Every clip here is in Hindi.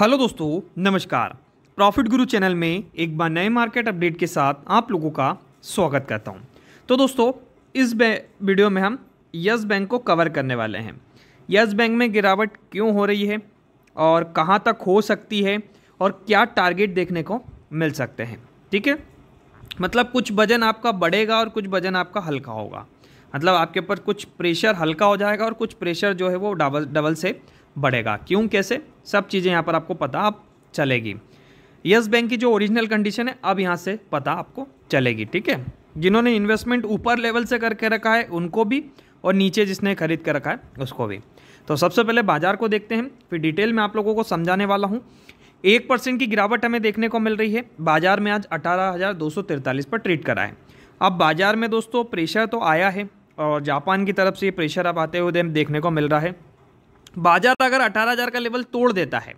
हेलो दोस्तों नमस्कार प्रॉफिट गुरु चैनल में एक बार नए मार्केट अपडेट के साथ आप लोगों का स्वागत करता हूं तो दोस्तों इस वीडियो में हम यस बैंक को कवर करने वाले हैं यस बैंक में गिरावट क्यों हो रही है और कहां तक हो सकती है और क्या टारगेट देखने को मिल सकते हैं ठीक है मतलब कुछ वजन आपका बढ़ेगा और कुछ वजन आपका हल्का होगा मतलब आपके ऊपर कुछ प्रेशर हल्का हो जाएगा और कुछ प्रेशर जो है वो डबल डबल से बढ़ेगा क्यों कैसे सब चीज़ें यहाँ पर आपको पता आप चलेगी यस बैंक की जो ओरिजिनल कंडीशन है अब यहाँ से पता आपको चलेगी ठीक है जिन्होंने इन्वेस्टमेंट ऊपर लेवल से करके रखा है उनको भी और नीचे जिसने खरीद कर रखा है उसको भी तो सबसे पहले बाजार को देखते हैं फिर डिटेल में आप लोगों को समझाने वाला हूँ एक परसेंट की गिरावट हमें देखने को मिल रही है बाजार में आज अठारह पर ट्रेड करा है अब बाजार में दोस्तों प्रेशर तो आया है और जापान की तरफ से ये प्रेशर अब आते हुए देखने को मिल रहा है बाजार अगर अठारह हज़ार का लेवल तोड़ देता है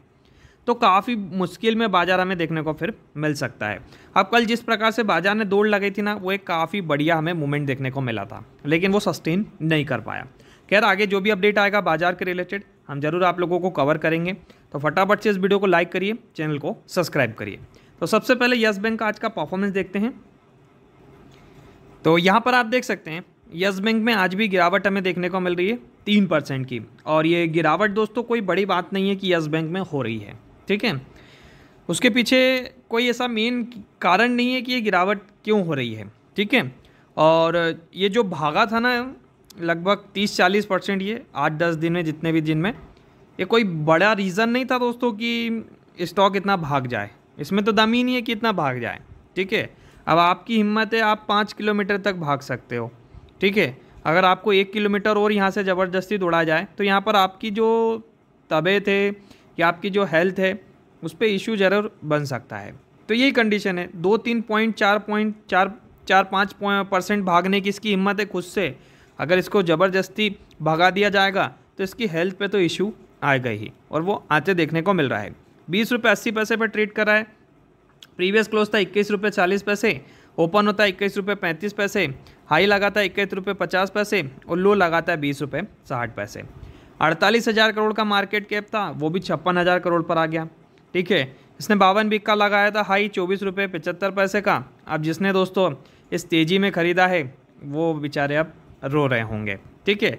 तो काफ़ी मुश्किल में बाजार हमें देखने को फिर मिल सकता है अब कल जिस प्रकार से बाजार ने दौड़ लगाई थी ना वो एक काफ़ी बढ़िया हमें मूवमेंट देखने को मिला था लेकिन वो सस्टेन नहीं कर पाया खैर आगे जो भी अपडेट आएगा बाजार के रिलेटेड हम जरूर आप लोगों को कवर करेंगे तो फटाफट से इस वीडियो को लाइक करिए चैनल को सब्सक्राइब करिए तो सबसे पहले यस बैंक का आज का परफॉर्मेंस देखते हैं तो यहाँ पर आप देख सकते हैं यस बैंक में आज भी गिरावट हमें देखने को मिल रही है तीन परसेंट की और ये गिरावट दोस्तों कोई बड़ी बात नहीं है कि यस बैंक में हो रही है ठीक है उसके पीछे कोई ऐसा मेन कारण नहीं है कि ये गिरावट क्यों हो रही है ठीक है और ये जो भागा था ना लगभग तीस चालीस परसेंट ये आठ दस दिन में जितने भी दिन में ये कोई बड़ा रीज़न नहीं था दोस्तों कि स्टॉक इतना भाग जाए इसमें तो दम ही नहीं है कि इतना भाग जाए ठीक है अब आपकी हिम्मत है आप पाँच किलोमीटर तक भाग सकते हो ठीक है अगर आपको एक किलोमीटर और यहाँ से ज़बरदस्ती दौड़ा जाए तो यहाँ पर आपकी जो तबीयत है या आपकी जो हेल्थ है उस पर इशू ज़रूर बन सकता है तो यही कंडीशन है दो तीन पॉइंट चार पॉइंट चार चार पाँच परसेंट भागने की इसकी हिम्मत है खुद से अगर इसको ज़बरदस्ती भगा दिया जाएगा तो इसकी हेल्थ पे तो इशू आएगा ही और वो आते देखने को मिल रहा है बीस रुपये अस्सी पैसे पर ट्रीट कराए है प्रीवियस क्लोज था इक्कीस रुपये चालीस पैसे ओपन होता है इक्कीस रुपये पैंतीस पैसे हाई लगाता है इक्कीस रुपये पचास पैसे और लो लगाता है बीस रुपये साठ पैसे अड़तालीस हज़ार करोड़ का मार्केट कैप था वो भी छप्पन हज़ार करोड़ पर आ गया ठीक है इसने बावन बिक का लगाया था हाई चौबीस रुपये पचहत्तर पैसे का अब जिसने दोस्तों इस तेज़ी में ख़रीदा है वो बेचारे अब रो रहे होंगे ठीक है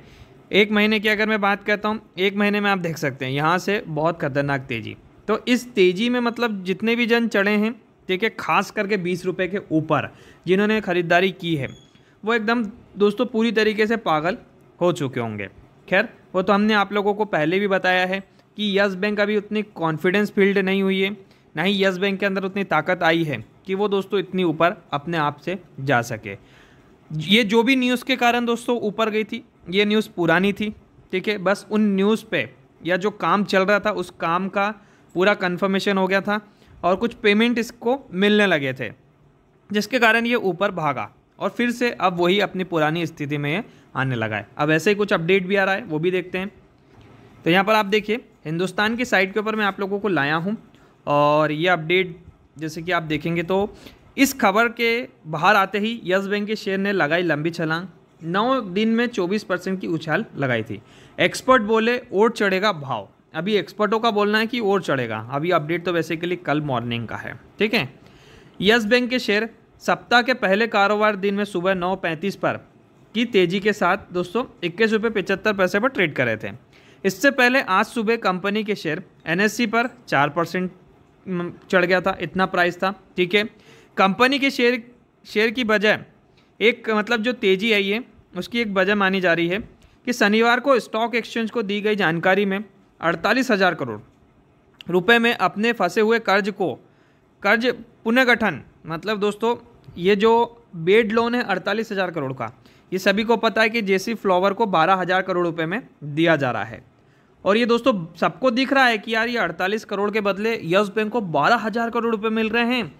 एक महीने की अगर मैं बात करता हूँ एक महीने में आप देख सकते हैं यहाँ से बहुत खतरनाक तेज़ी तो इस तेज़ी में मतलब जितने भी जन चढ़े हैं ठीक है खास करके बीस रुपये के ऊपर जिन्होंने ख़रीदारी की है वो एकदम दोस्तों पूरी तरीके से पागल हो चुके होंगे खैर वो तो हमने आप लोगों को पहले भी बताया है कि यस बैंक अभी उतनी कॉन्फिडेंस फील्ड नहीं हुई है ना ही यस बैंक के अंदर उतनी ताकत आई है कि वो दोस्तों इतनी ऊपर अपने आप से जा सके ये जो भी न्यूज़ के कारण दोस्तों ऊपर गई थी ये न्यूज़ पुरानी थी ठीक है बस उन न्यूज़ पे या जो काम चल रहा था उस काम का पूरा कन्फर्मेशन हो गया था और कुछ पेमेंट इसको मिलने लगे थे जिसके कारण ये ऊपर भागा और फिर से अब वही अपनी पुरानी स्थिति में आने लगा है अब ऐसे ही कुछ अपडेट भी आ रहा है वो भी देखते हैं तो यहाँ पर आप देखिए हिंदुस्तान की साइट के ऊपर मैं आप लोगों को लाया हूँ और ये अपडेट जैसे कि आप देखेंगे तो इस खबर के बाहर आते ही यस बैंक के शेयर ने लगाई लंबी छलांग नौ दिन में 24 परसेंट की उछाल लगाई थी एक्सपर्ट बोले ओट चढ़ेगा भाव अभी एक्सपर्टों का बोलना है कि और चढ़ेगा अभी अपडेट तो बेसिकली कल मॉर्निंग का है ठीक है यस बैंक के शेयर सप्ताह के पहले कारोबार दिन में सुबह नौ पैंतीस पर की तेज़ी के साथ दोस्तों इक्कीस रुपये पचहत्तर पैसे पर ट्रेड कर रहे थे इससे पहले आज सुबह कंपनी के शेयर एन पर चार परसेंट चढ़ गया था इतना प्राइस था ठीक है कंपनी के शेयर शेयर की वजह एक मतलब जो तेज़ी आई है उसकी एक वजह मानी जा रही है कि शनिवार को स्टॉक एक्सचेंज को दी गई जानकारी में अड़तालीस हजार करोड़ रुपए में अपने फंसे हुए कर्ज को कर्ज पुनर्गठन मतलब दोस्तों ये जो बेड लोन है अड़तालीस हज़ार करोड़ का ये सभी को पता है कि जेसी फ्लावर को बारह हज़ार करोड़ रुपए में दिया जा रहा है और ये दोस्तों सबको दिख रहा है कि यार ये अड़तालीस करोड़ के बदले यस बैंक को बारह हज़ार करोड़ रुपए मिल रहे हैं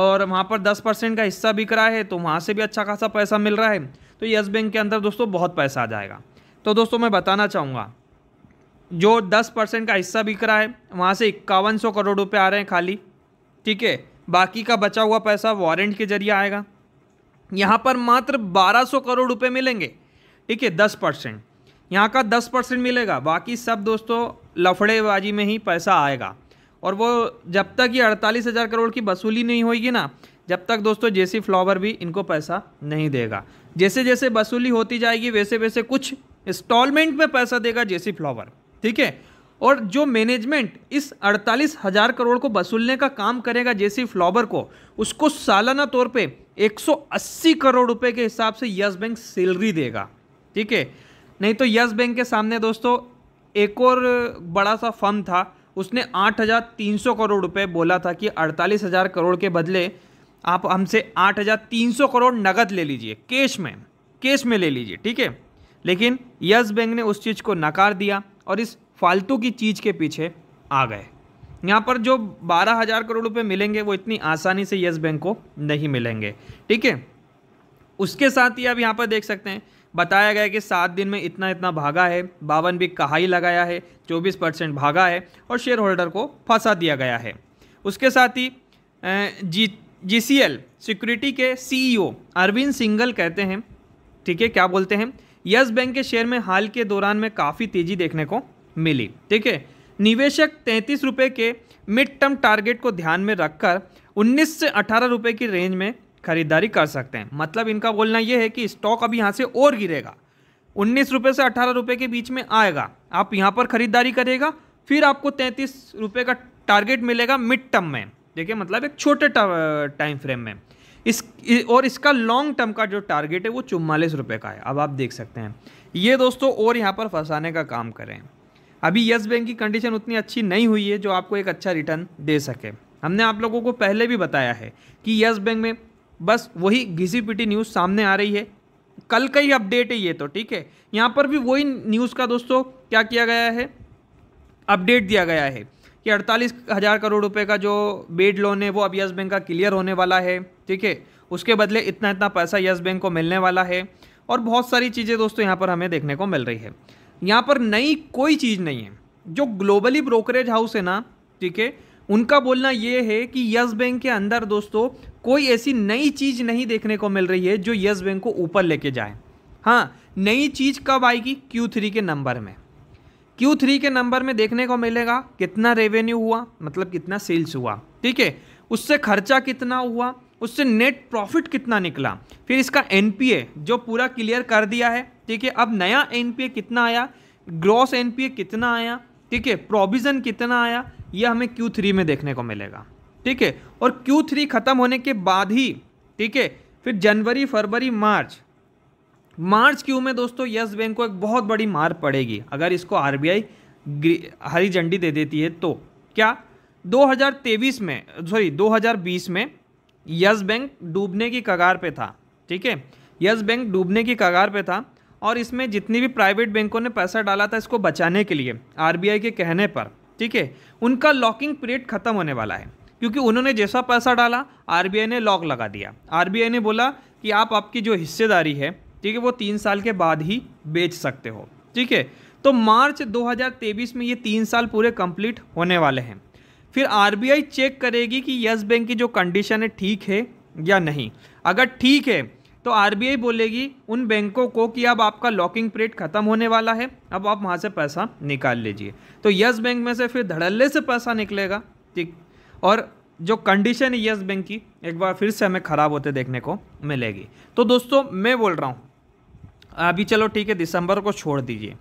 और वहाँ पर दस परसेंट का हिस्सा बिक रहा है तो वहाँ से भी अच्छा खासा पैसा मिल रहा है तो यस बैंक के अंदर दोस्तों बहुत पैसा आ जाएगा तो दोस्तों मैं बताना चाहूँगा जो दस परसेंट का हिस्सा बिक रहा है वहाँ से इक्यावन सौ करोड़ रुपए आ रहे हैं खाली ठीक है बाकी का बचा हुआ पैसा वारंट के जरिए आएगा यहाँ पर मात्र बारह सौ करोड़ रुपए मिलेंगे ठीक है दस परसेंट यहाँ का दस परसेंट मिलेगा बाकी सब दोस्तों लफड़ेबाजी में ही पैसा आएगा और वो जब तक ये अड़तालीस हज़ार करोड़ की वसूली नहीं होगी ना जब तक दोस्तों जेसी फ्लावर भी इनको पैसा नहीं देगा जैसे जैसे वसूली होती जाएगी वैसे वैसे कुछ इंस्टॉलमेंट में पैसा देगा जेसी फ्लावर ठीक है और जो मैनेजमेंट इस अड़तालीस हज़ार करोड़ को वसूलने का काम करेगा जैसी फ्लॉबर को उसको सालाना तौर पे 180 करोड़ रुपए के हिसाब से यस बैंक सैलरी देगा ठीक है नहीं तो यस बैंक के सामने दोस्तों एक और बड़ा सा फर्म था उसने 8,300 करोड़ रुपए बोला था कि हजार करोड़ के बदले आप हमसे आठ करोड़ नकद ले लीजिए कैश में कैश में ले लीजिए ठीक है लेकिन यस बैंक ने उस चीज़ को नकार दिया और इस फालतू की चीज़ के पीछे आ गए यहाँ पर जो बारह हज़ार करोड़ रुपए मिलेंगे वो इतनी आसानी से येस बैंक को नहीं मिलेंगे ठीक है उसके साथ ही आप यहाँ पर देख सकते हैं बताया गया कि सात दिन में इतना इतना भागा है बावन बिग कहाई लगाया है चौबीस परसेंट भागा है और शेयर होल्डर को फंसा दिया गया है उसके साथ ही जी जी सी एल सिक्योरिटी के ओ e अरविंद सिंगल कहते हैं ठीक है क्या बोलते हैं यस बैंक के शेयर में हाल के दौरान में काफ़ी तेज़ी देखने को मिली ठीक है निवेशक तैंतीस रुपये के मिड टर्म टारगेट को ध्यान में रखकर उन्नीस से अठारह रुपये की रेंज में खरीदारी कर सकते हैं मतलब इनका बोलना यह है कि स्टॉक अब यहाँ से और गिरेगा उन्नीस रुपये से अठारह रुपये के बीच में आएगा आप यहाँ पर खरीदारी करेगा फिर आपको तैंतीस रुपये का टारगेट मिलेगा मिड टर्म में देखिए मतलब एक छोटे टाइम फ्रेम में इस और इसका लॉन्ग टर्म का जो टारगेट है वो चुमालीस रुपये का है अब आप देख सकते हैं ये दोस्तों और यहाँ पर फंसाने का काम करें अभी यस बैंक की कंडीशन उतनी अच्छी नहीं हुई है जो आपको एक अच्छा रिटर्न दे सके हमने आप लोगों को पहले भी बताया है कि यस बैंक में बस वही घिसी पिटी न्यूज़ सामने आ रही है कल का ही अपडेट है ये तो ठीक है यहाँ पर भी वही न्यूज़ का दोस्तों क्या किया गया है अपडेट दिया गया है कि अड़तालीस हज़ार करोड़ रुपए का जो बेड लोन है वो अब यस बैंक का क्लियर होने वाला है ठीक है उसके बदले इतना इतना पैसा यस बैंक को मिलने वाला है और बहुत सारी चीज़ें दोस्तों यहाँ पर हमें देखने को मिल रही है यहाँ पर नई कोई चीज़ नहीं है जो ग्लोबली ब्रोकरेज हाउस है ना ठीक है उनका बोलना ये है कि यस बैंक के अंदर दोस्तों कोई ऐसी नई चीज़ नहीं देखने को मिल रही है जो यस बैंक को ऊपर लेके जाए हाँ नई चीज़ कब आएगी क्यू थ्री के नंबर में क्यू थ्री के नंबर में देखने को मिलेगा कितना रेवेन्यू हुआ मतलब कितना सेल्स हुआ ठीक है उससे खर्चा कितना हुआ उससे नेट प्रॉफिट कितना निकला फिर इसका एनपीए जो पूरा क्लियर कर दिया है ठीक है अब नया एनपीए कितना आया ग्रॉस एनपीए कितना आया ठीक है प्रोविज़न कितना आया ये हमें क्यू थ्री में देखने को मिलेगा ठीक है और क्यू थ्री ख़त्म होने के बाद ही ठीक है फिर जनवरी फरवरी मार्च मार्च क्यू में दोस्तों यस बैंक को एक बहुत बड़ी मार पड़ेगी अगर इसको आर हरी झंडी दे देती है तो क्या 2023 में सॉरी 2020 में यस बैंक डूबने की कगार पे था ठीक है यस बैंक डूबने की कगार पे था और इसमें जितनी भी प्राइवेट बैंकों ने पैसा डाला था इसको बचाने के लिए आरबीआई के कहने पर ठीक है उनका लॉकिंग पीरियड खत्म होने वाला है क्योंकि उन्होंने जैसा पैसा डाला आरबीआई ने लॉक लगा दिया आरबीआई ने बोला कि आप आपकी जो हिस्सेदारी है ठीक है वो तीन साल के बाद ही बेच सकते हो ठीक है तो मार्च 2023 में ये तीन साल पूरे कंप्लीट होने वाले हैं फिर आरबीआई चेक करेगी कि यस बैंक की जो कंडीशन है ठीक है या नहीं अगर ठीक है तो आरबीआई बोलेगी उन बैंकों को कि अब आपका लॉकिंग पीरियड खत्म होने वाला है अब आप वहाँ से पैसा निकाल लीजिए तो यस बैंक में से फिर धड़ल्ले से पैसा निकलेगा ठीक और जो कंडीशन है यस बैंक की एक बार फिर से हमें ख़राब होते देखने को मिलेगी तो दोस्तों मैं बोल रहा हूँ अभी चलो ठीक है दिसंबर को छोड़ दीजिए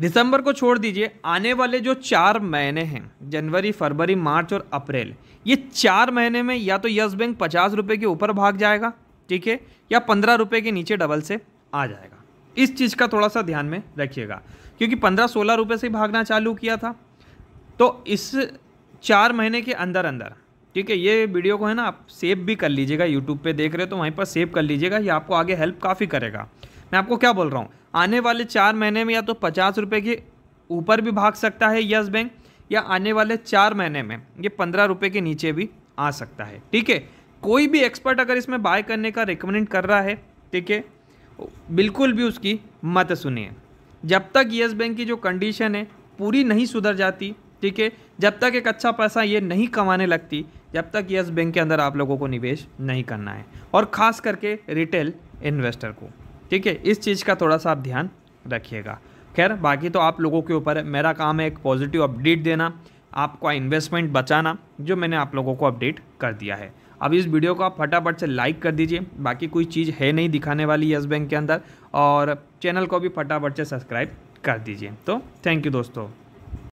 दिसंबर को छोड़ दीजिए आने वाले जो चार महीने हैं जनवरी फरवरी मार्च और अप्रैल ये चार महीने में या तो यस बैंक पचास रुपये के ऊपर भाग जाएगा ठीक है या पंद्रह रुपये के नीचे डबल से आ जाएगा इस चीज़ का थोड़ा सा ध्यान में रखिएगा क्योंकि पंद्रह सोलह रुपये से भागना चालू किया था तो इस चार महीने के अंदर अंदर ठीक है ये वीडियो को है ना आप सेव भी कर लीजिएगा यूट्यूब पे देख रहे हो तो वहीं पर सेव कर लीजिएगा ये आपको आगे हेल्प काफ़ी करेगा मैं आपको क्या बोल रहा हूँ आने वाले चार महीने में या तो पचास रुपये के ऊपर भी भाग सकता है यस बैंक या आने वाले चार महीने में ये पंद्रह रुपये के नीचे भी आ सकता है ठीक है कोई भी एक्सपर्ट अगर इसमें बाय करने का रिकमेंड कर रहा है ठीक है बिल्कुल भी उसकी मत सुनिए जब तक यस बैंक की जो कंडीशन है पूरी नहीं सुधर जाती ठीक है जब तक एक अच्छा पैसा ये नहीं कमाने लगती जब तक यस बैंक के अंदर आप लोगों को निवेश नहीं करना है और ख़ास करके रिटेल इन्वेस्टर को ठीक है इस चीज़ का थोड़ा सा आप ध्यान रखिएगा खैर बाकी तो आप लोगों के ऊपर है मेरा काम है एक पॉजिटिव अपडेट देना आपका इन्वेस्टमेंट बचाना जो मैंने आप लोगों को अपडेट कर दिया है अब इस वीडियो को आप फटाफट से लाइक कर दीजिए बाकी कोई चीज़ है नहीं दिखाने वाली यस बैंक के अंदर और चैनल को भी फटाफट से सब्सक्राइब कर दीजिए तो थैंक यू दोस्तों